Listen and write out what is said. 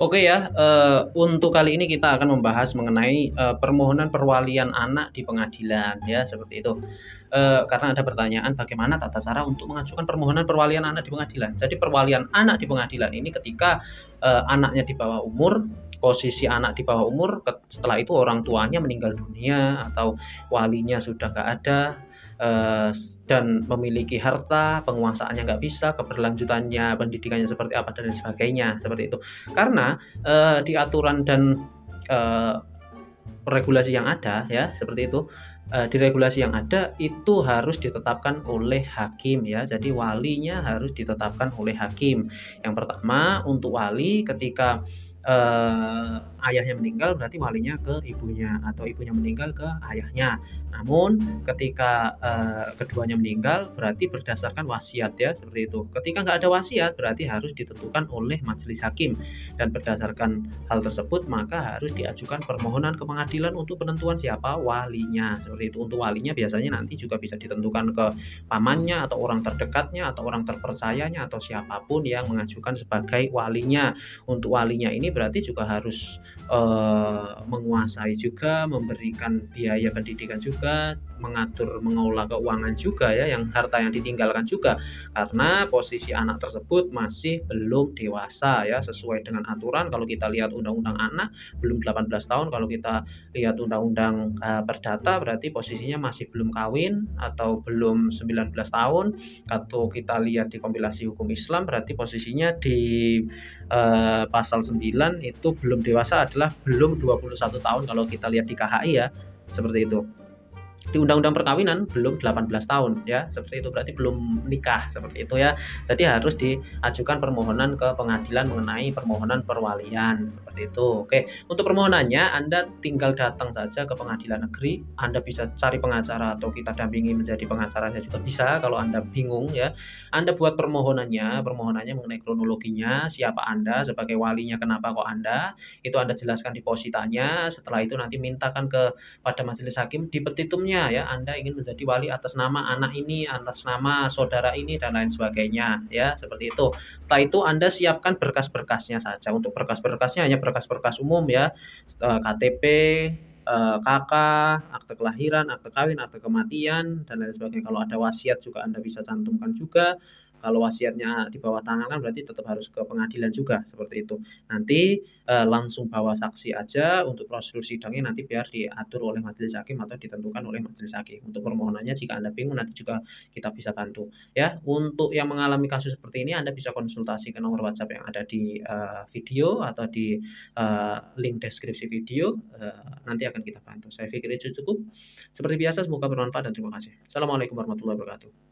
Oke ya, uh, untuk kali ini kita akan membahas mengenai uh, permohonan perwalian anak di pengadilan ya seperti itu. Uh, karena ada pertanyaan bagaimana tata cara untuk mengajukan permohonan perwalian anak di pengadilan. Jadi perwalian anak di pengadilan ini ketika uh, anaknya di bawah umur, posisi anak di bawah umur, setelah itu orang tuanya meninggal dunia atau walinya sudah gak ada Eh, dan memiliki harta, penguasaannya nggak bisa, keberlanjutannya pendidikannya seperti apa dan sebagainya seperti itu. Karena uh, di aturan dan uh, regulasi yang ada ya seperti itu uh, di regulasi yang ada itu harus ditetapkan oleh hakim ya. Jadi walinya harus ditetapkan oleh hakim. Yang pertama untuk wali ketika uh, ayahnya meninggal berarti walinya ke ibunya atau ibunya meninggal ke ayahnya. Namun ketika uh, keduanya meninggal berarti berdasarkan wasiat ya seperti itu. Ketika nggak ada wasiat berarti harus ditentukan oleh majelis hakim dan berdasarkan hal tersebut maka harus diajukan permohonan ke pengadilan untuk penentuan siapa walinya seperti itu. Untuk walinya biasanya nanti juga bisa ditentukan ke pamannya atau orang terdekatnya atau orang terpercayanya atau siapapun yang mengajukan sebagai walinya. Untuk walinya ini berarti juga harus uh, menguasai juga, memberikan biaya pendidikan juga mengatur mengelola keuangan juga ya yang harta yang ditinggalkan juga karena posisi anak tersebut masih belum dewasa ya sesuai dengan aturan kalau kita lihat undang-undang anak belum 18 tahun kalau kita lihat undang-undang uh, perdata berarti posisinya masih belum kawin atau belum 19 tahun atau kita lihat di kompilasi hukum Islam berarti posisinya di uh, pasal 9 itu belum dewasa adalah belum 21 tahun kalau kita lihat di KHI ya seperti itu di undang-undang perkawinan belum 18 tahun ya seperti itu berarti belum nikah seperti itu ya jadi harus diajukan permohonan ke pengadilan mengenai permohonan perwalian seperti itu oke untuk permohonannya Anda tinggal datang saja ke pengadilan negeri Anda bisa cari pengacara atau kita dampingi menjadi pengacara saya juga bisa kalau Anda bingung ya Anda buat permohonannya permohonannya mengenai kronologinya siapa Anda sebagai walinya kenapa kok Anda itu Anda jelaskan di positanya setelah itu nanti mintakan kepada majelis hakim di petitumnya misalnya iya, ya iya. Anda ingin menjadi wali atas nama anak ini, atas nama saudara ini dan lain sebagainya ya seperti itu. Setelah itu Anda siapkan berkas-berkasnya saja. Untuk berkas-berkasnya hanya berkas-berkas umum ya eh, KTP, KK, eh, akte kelahiran, akte kawin, akte kematian dan lain sebagainya. Kalau ada wasiat juga Anda bisa cantumkan juga kalau wasiatnya di bawah tangan kan berarti tetap harus ke pengadilan juga seperti itu. Nanti eh, langsung bawa saksi aja untuk prosedur sidangnya nanti biar diatur oleh majelis hakim atau ditentukan oleh majelis hakim. Untuk permohonannya jika Anda bingung nanti juga kita bisa bantu ya. Untuk yang mengalami kasus seperti ini Anda bisa konsultasi ke nomor WhatsApp yang ada di uh, video atau di uh, link deskripsi video uh, nanti akan kita bantu. Saya pikir itu cukup. Seperti biasa semoga bermanfaat dan terima kasih. Assalamualaikum warahmatullahi wabarakatuh.